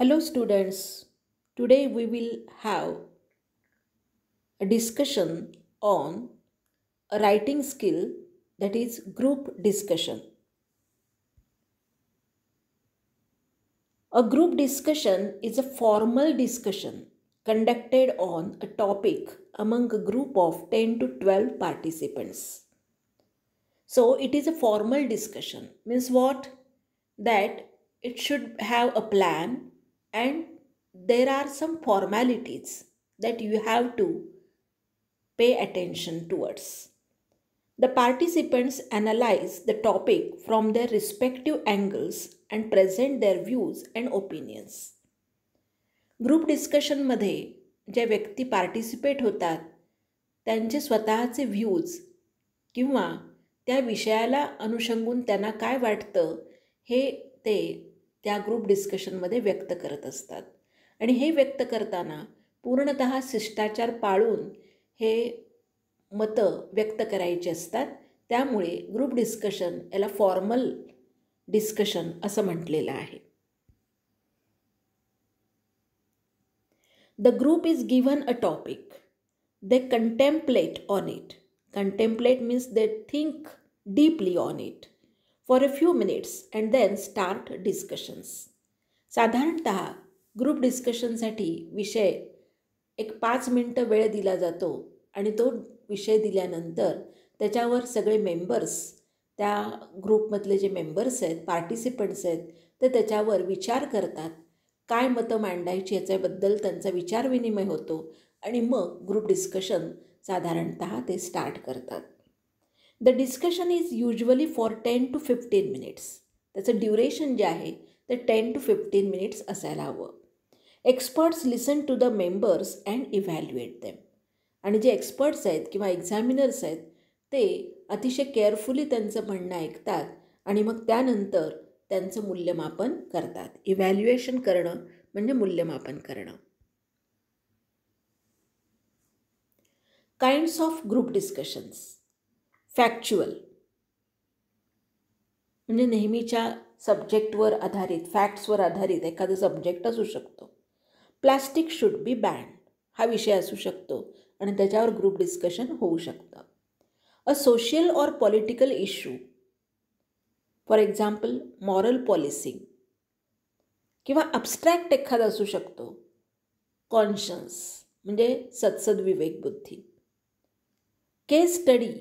Hello students, today we will have a discussion on a writing skill that is group discussion. A group discussion is a formal discussion conducted on a topic among a group of 10 to 12 participants. So it is a formal discussion means what? That it should have a plan and there are some formalities that you have to pay attention towards. The participants analyze the topic from their respective angles and present their views and opinions. Group discussion डिस्कशनमध्ये ज्या व्यक्ती participate होतात त्यांचे स्वतःचे views kimva tya vishayala अनुषंगून tana kay vatat he te त्या group डिस्कशनमध्ये व्यक्त करत असतात आणि हे व्यक्त करताना पूर्णत शिष्टाचार पाळून हे मतं व्यक्त करायची असतात त्यामुळे ग्रुप डिस्कशन याला फॉर्मल डिस्कशन असं म्हटलेलं आहे the group is given a topic they contemplate on it contemplate means they think deeply on it for a few minutes and then start discussions साधारणत ग्रुप डिस्कशनसाठी विषय एक पाच मिनटं वेळ दिला जातो आणि तो विषय दिल्यानंतर त्याच्यावर सगळे मेंबर्स त्या ग्रुपमधले जे मेंबर्स आहेत पार्टिसिपंट्स आहेत ते त्याच्यावर विचार करतात काय मतं मांडायची याच्याबद्दल त्यांचा विचारविनिमय होतो आणि मग ग्रुप डिस्कशन साधारणत ते स्टार्ट करतात the discussion is usually for ten to fifteen minutes त्याचं ड्युरेशन जे आहे ते टेन टू फिफ्टीन मिनिट्स असायला हवं experts listen to the members and evaluate them आणि जे एक्सपर्ट्स आहेत किंवा एक्झामिनर्स आहेत ते अतिशय केअरफुली त्यांचं म्हणणं ऐकतात आणि मग त्यानंतर त्यांचं मूल्यमापन करतात इव्हॅल्युएशन करणं म्हणजे मूल्यमापन करणं kinds of group discussions factual म्हणजे नेहमीच्या सब्जेक्टवर आधारित फॅक्ट्सवर आधारित एखादं सब्जेक्ट असू शकतो प्लास्टिक शुड बी बॅन्ड हा विषय असू शकतो आणि त्याच्यावर ग्रुप डिस्कशन होऊ शकतं a social or political issue for example moral policy किंवा अबस्ट्रॅक्ट एखादा असू शकतो कॉन्शन्स म्हणजे सदसद विवेकबुद्धी case study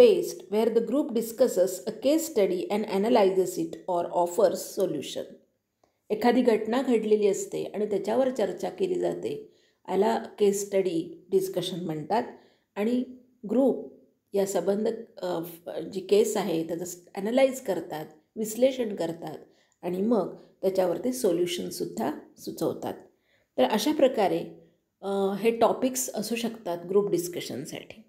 based where the group discusses a case study and analyzes it or offers solution. एखादी घटना घडलेली असते आणि त्याच्यावर चर्चा केली जाते याला केस स्टडी डिस्कशन म्हणतात आणि ग्रुप या संबंध जी केस आहे त्याचं ॲनलाइज करतात विश्लेषण करतात आणि मग त्याच्यावरती सोल्युशनसुद्धा सुचवतात तर अशा प्रकारे हे टॉपिक्स असू शकतात ग्रुप डिस्कशनसाठी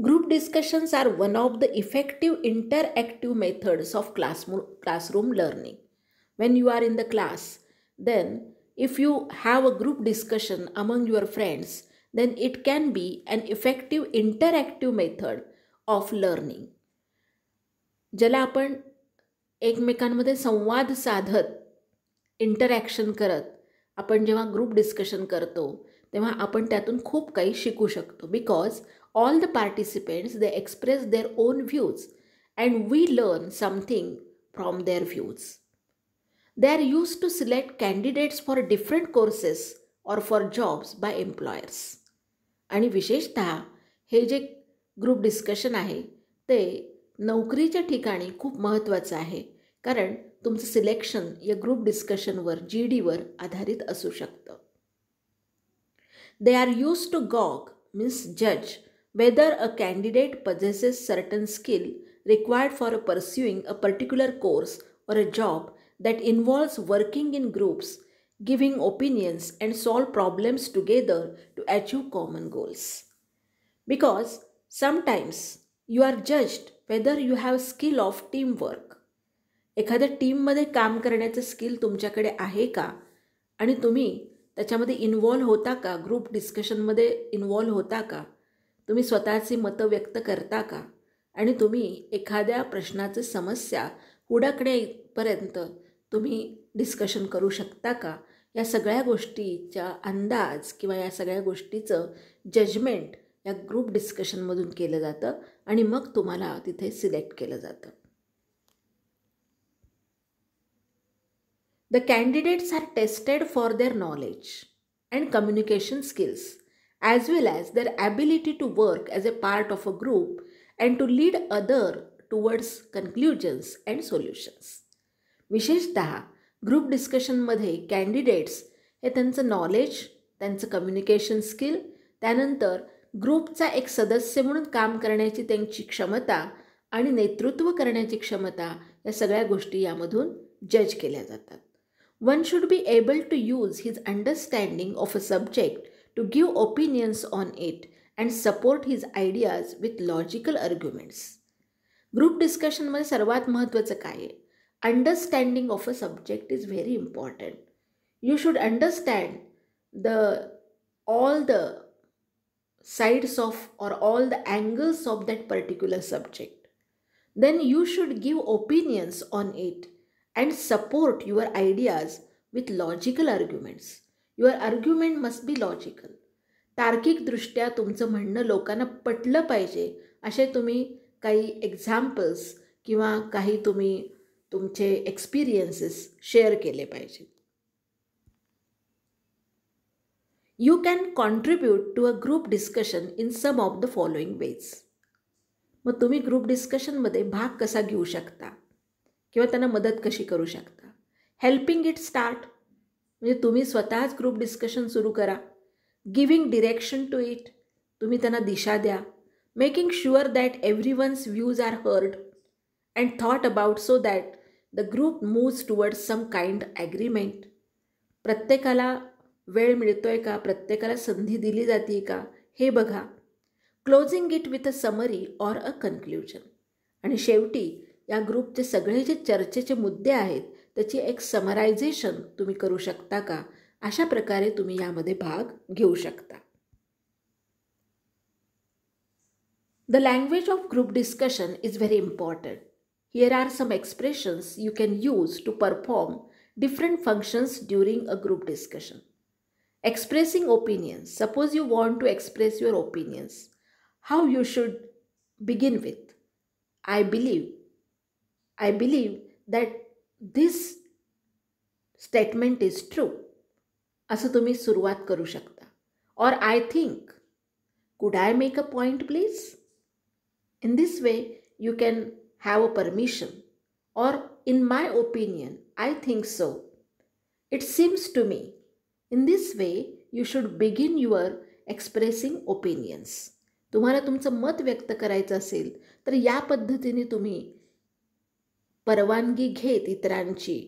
group discussions are one of the effective interactive methods of क्लासमु classroom learning when you are in the class then if you have a group discussion among your friends then it can be an effective interactive method of learning ज्याला आपण एकमेकांमध्ये संवाद साधत interaction करत आपण जेव्हा group discussion करतो तेव्हा आपण त्यातून खूप काही शिकू शकतो because All the participants they express their own views and we learn something from their views. They are used to select candidates for different courses or for jobs by employers. आणि je हे जे group discussion आहे ते नोकरीच्या ठिकाणी खूप महत्त्वाचं आहे कारण तुमचं सिलेक्शन या ग्रुप डिस्कशनवर जी डीवर आधारित असू शकतं They are used to GOG, means Judge, whether a candidate possesses certain skill required for pursuing a particular course or a job that involves working in groups, giving opinions, and solve problems together to achieve common goals. Because sometimes you are judged whether you have skill of teamwork. एखाद्या टीममध्ये काम करण्याचं skill तुमच्याकडे आहे का आणि तुम्ही त्याच्यामध्ये इन्वॉल्व्ह होता का ग्रुप डिस्कशनमध्ये इन्वॉल्व्ह होता का तुम्ही स्वतःची मतं व्यक्त करता का आणि तुम्ही एखाद्या प्रश्नाचं समस्या उडकण्यापर्यंत तुम्ही डिस्कशन करू शकता का या सगळ्या गोष्टीच्या अंदाज किंवा या सगळ्या गोष्टीचं जजमेंट या ग्रुप डिस्कशनमधून केलं जातं आणि मग तुम्हाला तिथे सिलेक्ट केलं जातं the candidates are tested for their knowledge and communication skills as well as their ability to work as a part of a group and to lead other towards conclusions and solutions. विशेषत group डिस्कशनमध्ये candidates हे त्यांचं knowledge त्यांचं communication skill त्यानंतर ग्रुपचा एक सदस्य म्हणून काम करण्याची त्यांची क्षमता आणि नेतृत्व करण्याची क्षमता या सगळ्या गोष्टी यामधून जज केल्या जातात one should be able to use his understanding of a subject to give opinions on it and support his ideas with logical arguments. Group डिस्कशनमध्ये सर्वात महत्त्वाचं काय आहे understanding of a subject is very important you should understand the all the sides of or all the angles of that particular subject. Then you should give opinions on it and support your ideas with logical arguments. Your argument must be logical तार्किकदृष्ट्या तुमचं म्हणणं लोकांना पटलं पाहिजे असे तुम्ही काही examples किंवा काही तुम्ही तुमचे एक्सपिरियन्सेस शेअर केले पाहिजेत you can contribute to a group discussion in some of the following ways मग तुम्ही ग्रुप डिस्कशनमध्ये भाग कसा घेऊ शकता किंवा त्यांना मदत कशी करू शकता हेल्पिंग इट स्टार्ट म्हणजे तुम्ही स्वतःच ग्रुप डिस्कशन सुरू करा गिविंग डिरेक्शन टू इट तुम्ही त्यांना दिशा द्या making sure that every one's views are heard and thought about so that the group moves towards some kind agreement प्रत्येकाला वेळ मिळतोय का प्रत्येकाला संधी दिली जाते का हे बघा closing it with a summary or a conclusion आणि शेवटी या ग्रुपचे सगळे जे चर्चेचे मुद्दे आहेत The language of group discussion is very important. Here are some expressions you can use to perform different functions during a group discussion. Expressing opinions. Suppose you want to express your opinions. How you should begin with. I believe. I believe that this statement is true असं तुम्ही सुरुवात करू शकता or I think could I make a point please in this way you can have a permission or in my opinion I think so it seems to me in this way you should begin your expressing opinions तुम्हाला तुमचं मत व्यक्त करायचं असेल तर या पद्धतीने तुम्ही परवानगी घेत इतरांची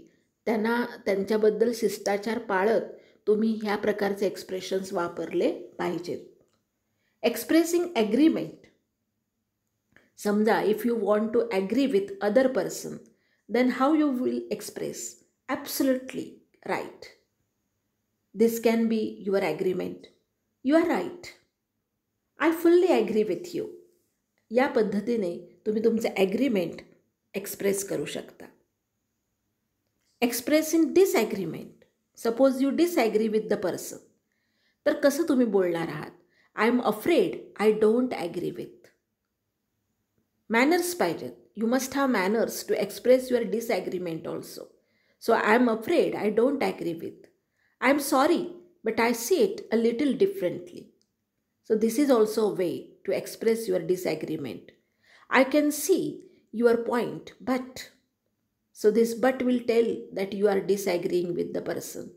त्यांना त्यांच्याबद्दल शिष्टाचार पाळत तुम्ही ह्या प्रकारचे एक्सप्रेशन्स वापरले पाहिजेत एक्सप्रेसिंग ॲग्रीमेंट समजा if you want to agree with other person then how you will express absolutely right this can be your agreement you are right I fully agree with you या पद्धतीने तुम्ही तुमचं agreement express करू शकता expressing disagreement suppose you disagree with the person तर कसं तुम्ही बोलणार आहात I am afraid I don't agree with manners पाहिजेत you must have manners to express your disagreement also so I am afraid I don't agree with I am sorry but I see it a little differently so this is also a way to express your disagreement I can see your point but so this but will tell that you are disagreeing with the person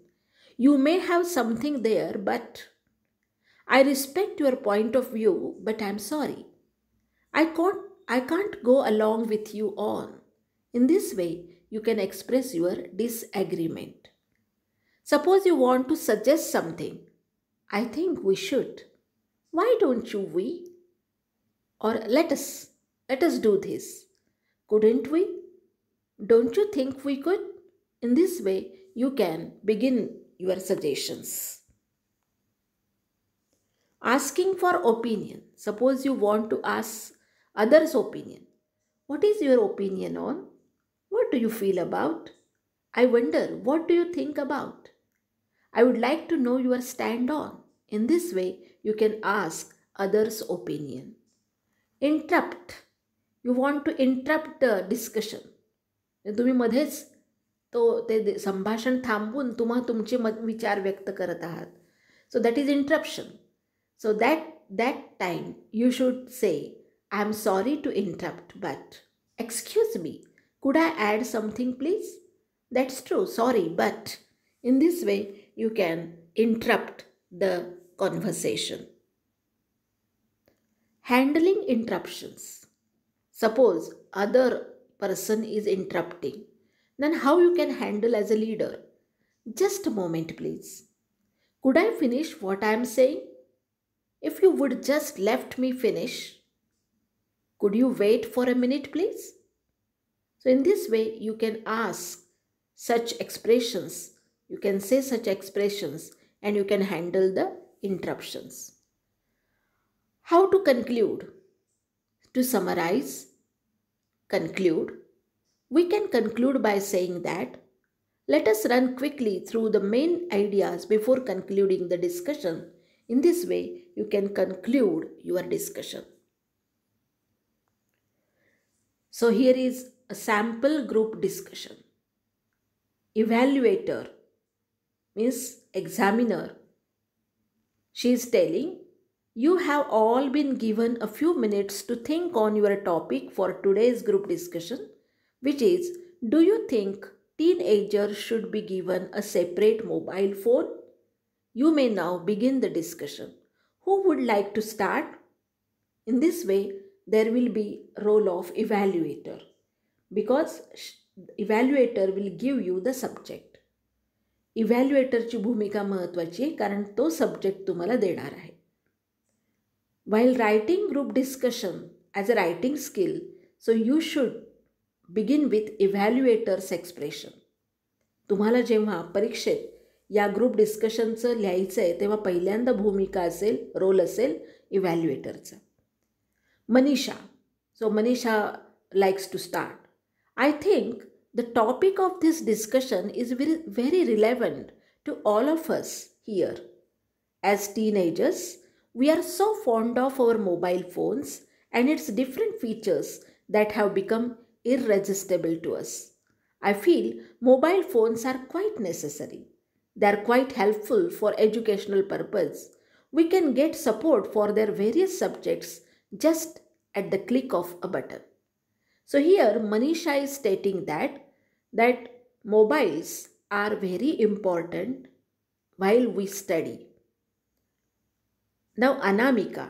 you may have something there but i respect your point of view but i'm sorry i can't i can't go along with you on in this way you can express your disagreement suppose you want to suggest something i think we should why don't you we or let us let us do this couldn't we? Don't you think we could? In this way, you can begin your suggestions. Asking for opinion. Suppose you want to ask others' opinion. What is your opinion on? What do you feel about? I wonder, what do you think about? I would like to know your stand on. In this way, you can ask others' opinion. Interrupt. You want to interrupt discussion तुम्ही मध्येच तो ते संभाषण थांबवून तुम्हा तुमचे मत विचार व्यक्त करत आहात so that is interruption so that that time you should say I am sorry to interrupt but excuse me could I add something please that's true sorry but in this way you can interrupt the conversation handling interruptions Suppose other person is interrupting, then how you can handle as a leader? Just a moment please. Could I finish what I am saying? If you would just left me finish, could you wait for a minute please? So in this way you can ask such expressions, you can say such expressions and you can handle the interruptions. How to conclude? To summarize, conclude, we can conclude by saying that let us run quickly through the main ideas before concluding the discussion. In this way, you can conclude your discussion. So, here is a sample group discussion. Evaluator means examiner. She is telling you have all been given a few minutes to think on your topic for today's group discussion, which is Do you think teenagers should be given a separate mobile phone? You may now begin the discussion. Who would like to start? In this way, there will be role of evaluator because evaluator will give you the subject. इव्हॅल्युएटरची भूमिका महत्त्वाची आहे कारण तो subject तुम्हाला देणार आहे while writing group discussion as a writing skill, so you should begin with evaluator's expression. तुम्हाला जेव्हा परीक्षेत या ग्रुप डिस्कशनचं लिहायचं आहे तेव्हा पहिल्यांदा भूमिका असेल रोल असेल इव्हॅल्युएटरचा Manisha so Manisha likes to start I think the topic of this discussion is very very relevant to all of us here as teenagers We are so fond of our mobile phones and its different features that have become irresistible to us. I feel mobile phones are quite necessary. They are quite helpful for educational purpose. We can get support for their various subjects just at the click of a button. So here Manisha is stating that that mobiles are very important while we study now, Anamika.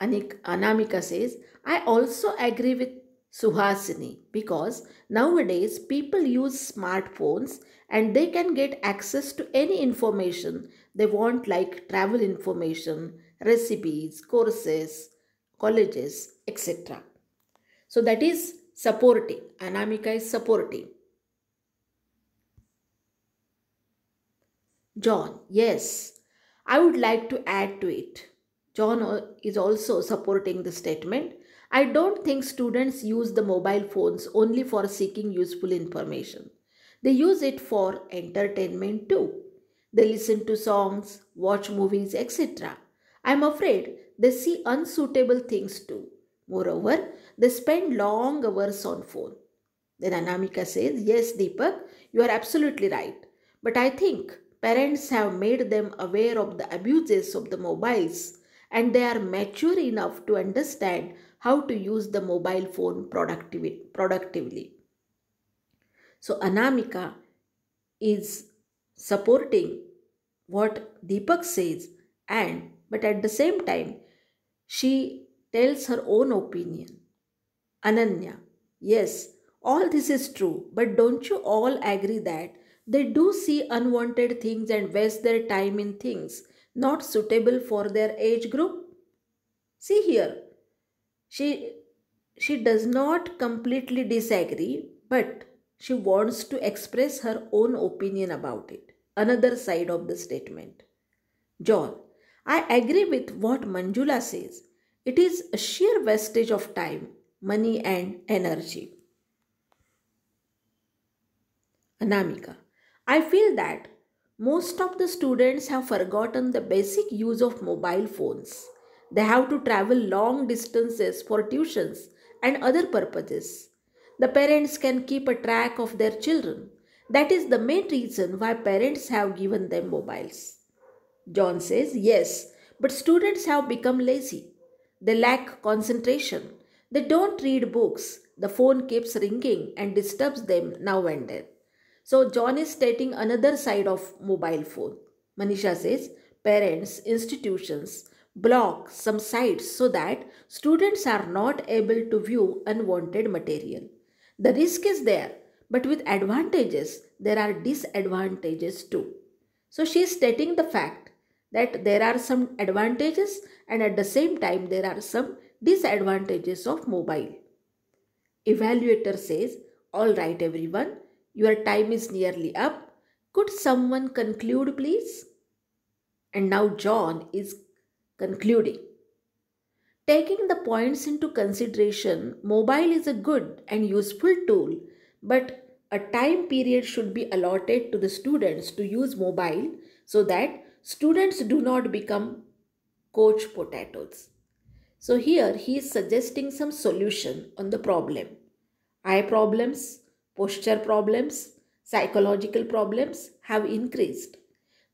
Anik, Anamika says, I also agree with Suhasini because nowadays people use smartphones and they can get access to any information they want, like travel information, recipes, courses, colleges, etc. So that is supporting. Anamika is supporting. John, yes, I would like to add to it. John is also supporting the statement. I don't think students use the mobile phones only for seeking useful information. They use it for entertainment too. They listen to songs, watch movies, etc. I'm afraid they see unsuitable things too. Moreover, they spend long hours on phone. Then Anamika says, Yes, Deepak, you are absolutely right. But I think Parents have made them aware of the abuses of the mobiles and they are mature enough to understand how to use the mobile phone productively. So, Anamika is supporting what Deepak says, and but at the same time, she tells her own opinion. Ananya, yes, all this is true, but don't you all agree that they do see unwanted things and waste their time in things not suitable for their age group. See here, she, she does not completely disagree, but she wants to express her own opinion about it. Another side of the statement. John, I agree with what Manjula says. It is a sheer wastage of time, money, and energy. Anamika, I feel that most of the students have forgotten the basic use of mobile phones. They have to travel long distances for tuitions and other purposes. The parents can keep a track of their children. That is the main reason why parents have given them mobiles. John says, Yes, but students have become lazy. They lack concentration. They don't read books. The phone keeps ringing and disturbs them now and then. So John is stating another side of mobile phone. Manisha says parents, institutions block some sites so that students are not able to view unwanted material. The risk is there, but with advantages, there are disadvantages too. So she is stating the fact that there are some advantages and at the same time there are some disadvantages of mobile. Evaluator says, all right everyone, your time is nearly up. Could someone conclude, please? And now John is concluding. Taking the points into consideration, mobile is a good and useful tool, but a time period should be allotted to the students to use mobile so that students do not become coach potatoes. So here he is suggesting some solution on the problem. I problems, Posture problems, psychological problems have increased.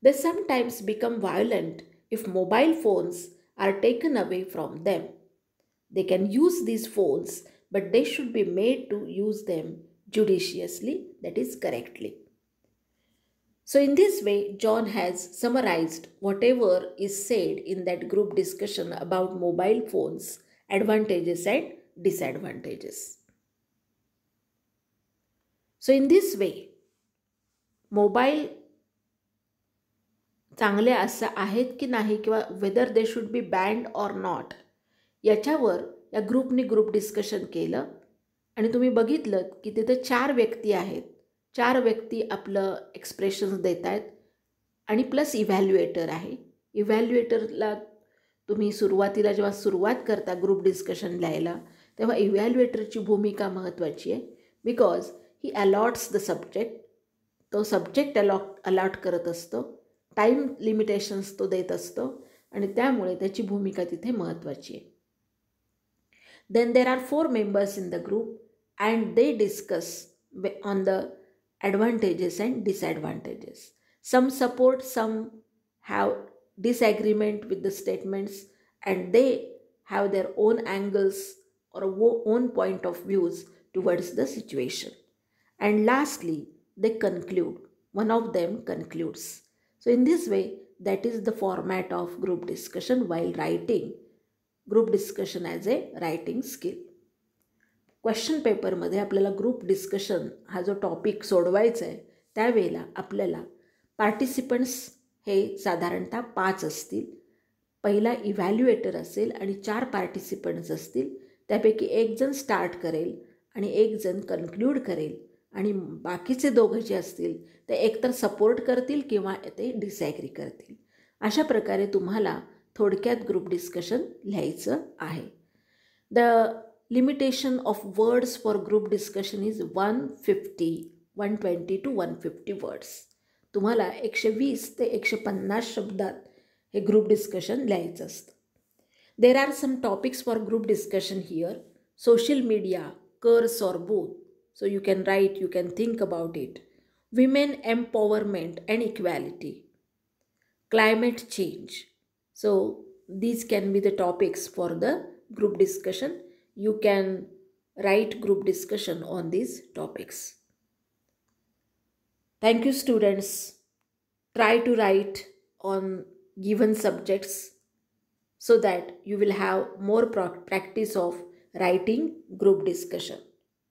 They sometimes become violent if mobile phones are taken away from them. They can use these phones, but they should be made to use them judiciously, that is, correctly. So, in this way, John has summarized whatever is said in that group discussion about mobile phones, advantages and disadvantages. So in this way mobile चांगले असं आहेत की नाही किंवा whether they should be banned or not याच्यावर या ग्रुपनी group discussion केलं आणि तुम्ही बघितलं की तिथे चार व्यक्ती आहेत चार व्यक्ती आपलं एक्सप्रेशन्स देत आहेत आणि प्लस इव्हॅल्युएटर आहे इव्हॅल्युएटरला तुम्ही सुरुवातीला जेव्हा सुरुवात करता ग्रुप डिस्कशन लिहायला तेव्हा इव्हॅल्युएटरची भूमिका महत्त्वाची आहे because he allots the subject तो सब्जेक्ट अलॉट अलॉट करत असतो टाईम लिमिटेशन्स तो देत असतो आणि त्यामुळे त्याची भूमिका तिथे महत्त्वाची आहे then there are four members in the group and they discuss on the advantages and disadvantages some support some have disagreement with the statements and they have their own angles or own point of views towards the situation. And lastly they conclude. One of them concludes. So in this way that is the format of group discussion while writing group discussion as a writing skill question पेपरमध्ये आपल्याला group discussion हा जो topic सोडवायचा आहे त्यावेळेला आपल्याला participants हे साधारणतः पाच असतील पहिला इव्हॅल्युएटर असेल आणि चार पार्टिसिपंट्स असतील त्यापैकी एक जण स्टार्ट करेल आणि एक जण कन्क्ल्यूड करेल आणि बाकीचे दोघे जे असतील ते एकतर सपोर्ट करतील किंवा ते डिसॲग्री करतील अशा प्रकारे तुम्हाला थोडक्यात ग्रुप डिस्कशन लिहायचं आहे the limitation of words for group discussion is one fifty one twenty to one fifty words तुम्हाला एकशे वीस ते एकशे पन्नास शब्दात हे ग्रुप डिस्कशन लिहायचं असतं there are some topics for group discussion here social media curse or both So you can write, you can think about it. Women empowerment and equality. Climate change. So these can be the topics for the group discussion. You can write group discussion on these topics. Thank you students. Try to write on given subjects so that you will have more practice of writing group discussion.